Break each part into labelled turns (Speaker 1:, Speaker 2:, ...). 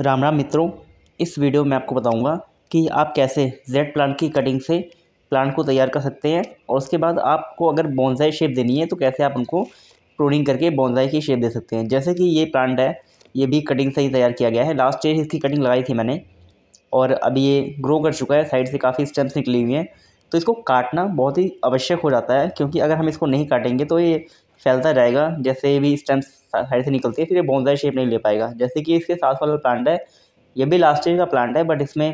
Speaker 1: राम राम मित्रों इस वीडियो में आपको बताऊंगा कि आप कैसे जेड प्लांट की कटिंग से प्लांट को तैयार कर सकते हैं और उसके बाद आपको अगर बोनजाई शेप देनी है तो कैसे आप उनको प्रोनिंग करके बॉन्जाई की शेप दे सकते हैं जैसे कि ये प्लांट है ये भी कटिंग से ही तैयार किया गया है लास्ट ईयर इसकी कटिंग लगाई थी मैंने और अभी ये ग्रो कर चुका है साइड से काफ़ी स्टेम्स निकली हुई हैं तो इसको काटना बहुत ही आवश्यक हो जाता है क्योंकि अगर हम इसको नहीं काटेंगे तो ये फैलता जाएगा जैसे भी स्टेम साइड से निकलती है फिर ये बोनजाई शेप नहीं ले पाएगा जैसे कि इसके साथ वाला प्लांट है ये भी लास्ट ईयर का प्लांट है बट इसमें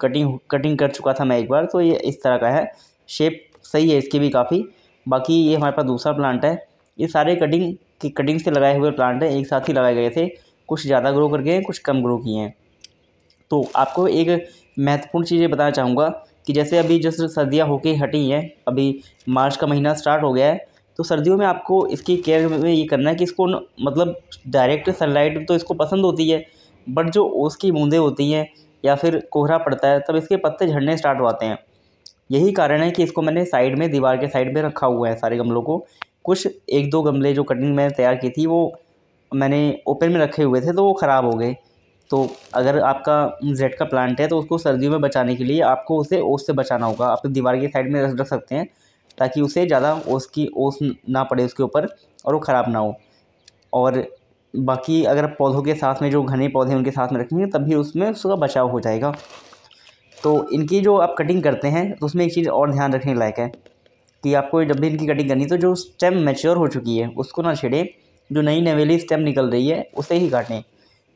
Speaker 1: कटिंग कटिंग कर चुका था मैं एक बार तो ये इस तरह का है शेप सही है इसकी भी काफ़ी बाकी ये हमारे पास दूसरा प्लांट है ये सारे कटिंग की कटिंग से लगाए हुए प्लांट हैं एक साथ ही लगाए गए थे कुछ ज़्यादा ग्रो कर गए हैं कुछ कम ग्रो किए हैं तो आपको एक महत्वपूर्ण चीज़ ये बताना चाहूँगा कि जैसे अभी जस्ट सर्दियाँ होके हटी हैं अभी मार्च का महीना स्टार्ट हो गया है तो सर्दियों में आपको इसकी केयर में ये करना है कि इसको मतलब डायरेक्ट सनलाइट तो इसको पसंद होती है बट जो ओस की बूंदें होती हैं या फिर कोहरा पड़ता है तब इसके पत्ते झड़ने स्टार्ट होते हैं यही कारण है कि इसको मैंने साइड में दीवार के साइड में रखा हुआ है सारे गमलों को कुछ एक दो गमले जो कटिंग मैंने तैयार की थी वो मैंने ओपन में रखे हुए थे तो वो ख़राब हो गए तो अगर आपका जेड का प्लांट है तो उसको सर्दियों में बचाने के लिए आपको उसे ओस से बचाना होगा आप दीवार की साइड में रख सकते हैं ताकि उसे ज़्यादा उसकी ओस ना पड़े उसके ऊपर और वो ख़राब ना हो और बाकी अगर पौधों के साथ में जो घने पौधे उनके साथ में रखेंगे तभी उसमें उसका बचाव हो जाएगा तो इनकी जो आप कटिंग करते हैं तो उसमें एक चीज़ और ध्यान रखने लायक है कि आपको जब भी इनकी कटिंग करनी तो जो स्टेम मेच्योर हो चुकी है उसको ना छेड़ें जो नई नवेली स्टेम निकल रही है उसे ही काटें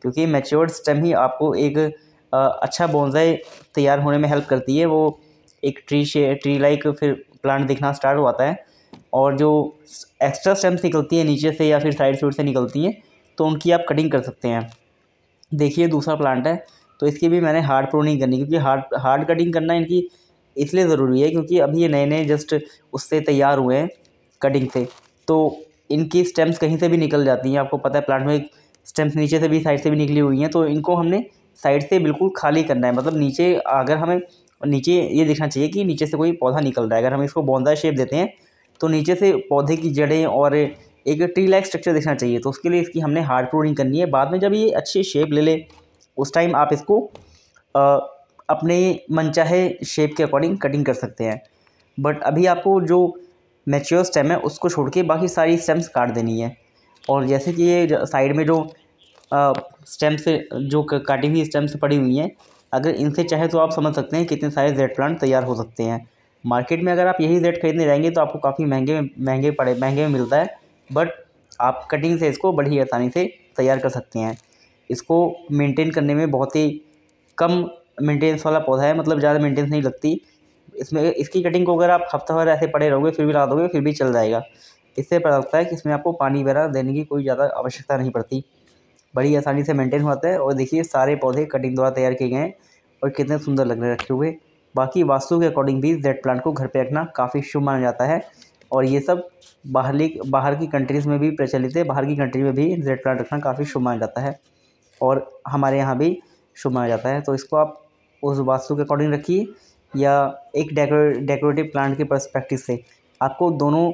Speaker 1: क्योंकि मेच्योर स्टेम ही आपको एक अच्छा बोनजाई तैयार होने में हेल्प करती है वो एक ट्री शे ट्री लाइक फिर प्लांट दिखना स्टार्ट हो जाता है और जो एक्स्ट्रा स्टेम्स निकलती है नीचे से या फिर साइड सूट से निकलती हैं तो उनकी आप कटिंग कर सकते हैं देखिए दूसरा प्लांट है तो इसकी भी मैंने हार्ड प्रोनिंग करनी क्योंकि हार्ड हार्ड कटिंग करना इनकी इसलिए ज़रूरी है क्योंकि अभी ये नए नए जस्ट उससे तैयार हुए हैं कटिंग से तो इनकी स्टेम्स कहीं से भी निकल जाती हैं आपको पता है प्लांट में स्टेम्स नीचे से भी साइड से भी निकली हुई हैं तो इनको हमने साइड से बिल्कुल खाली करना है मतलब नीचे अगर हमें और नीचे ये देखना चाहिए कि नीचे से कोई पौधा निकल रहा है अगर हम इसको बौंदा शेप देते हैं तो नीचे से पौधे की जड़ें और एक ट्री लाइक स्ट्रक्चर देखना चाहिए तो उसके लिए इसकी हमने हार्ड प्रूनिंग करनी है बाद में जब ये अच्छी शेप ले ले उस टाइम आप इसको आ, अपने मनचाहे शेप के अकॉर्डिंग कटिंग कर सकते हैं बट अभी आपको जो मेच्योर स्टेम है उसको छोड़ के बाकी सारी स्टेम्स काट देनी है और जैसे कि ये साइड में जो स्टेम्स जो काटी हुई स्टेम्स पड़ी हुई हैं अगर इनसे चाहे तो आप समझ सकते हैं कितने सारे जेड प्लांट तैयार हो सकते हैं मार्केट में अगर आप यही जेड खरीदने जाएंगे तो आपको काफ़ी महंगे में महंगे पड़े महंगे में मिलता है बट आप कटिंग से इसको बड़ी आसानी से तैयार कर सकते हैं इसको मेंटेन करने में बहुत ही कम मेंटेनेंस वाला पौधा है मतलब ज़्यादा मेंटेनेंस नहीं लगती इसमें इसकी कटिंग को अगर आप हफ्ता भर ऐसे पड़े रहोगे फिर भी ला दोगे फिर भी चल जाएगा इससे पता लगता है कि इसमें आपको पानी वगैरह देने की कोई ज़्यादा आवश्यकता नहीं पड़ती बड़ी आसानी से मेंटेन होता है और देखिए सारे पौधे कटिंग द्वारा तैयार किए गए हैं और कितने सुंदर लग रहे रखे हुए बाकी वास्तु के अकॉर्डिंग भी जेड प्लांट को घर पर रखना काफ़ी शुभ माना जाता है और ये सब बाहरली बाहर की कंट्रीज़ में भी प्रचलित है बाहर की कंट्री में भी जेड प्लांट रखना काफ़ी शुभ माना जाता है और हमारे यहाँ भी शुभ माना जाता है तो इसको आप उस वास्तु के अकॉर्डिंग रखिए या एक डेको डेकोरेटिव प्लांट के परस्पेक्टिव से आपको दोनों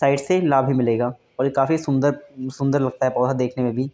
Speaker 1: साइड से लाभ ही मिलेगा और ये काफ़ी सुंदर सुंदर लगता है पौधा देखने में भी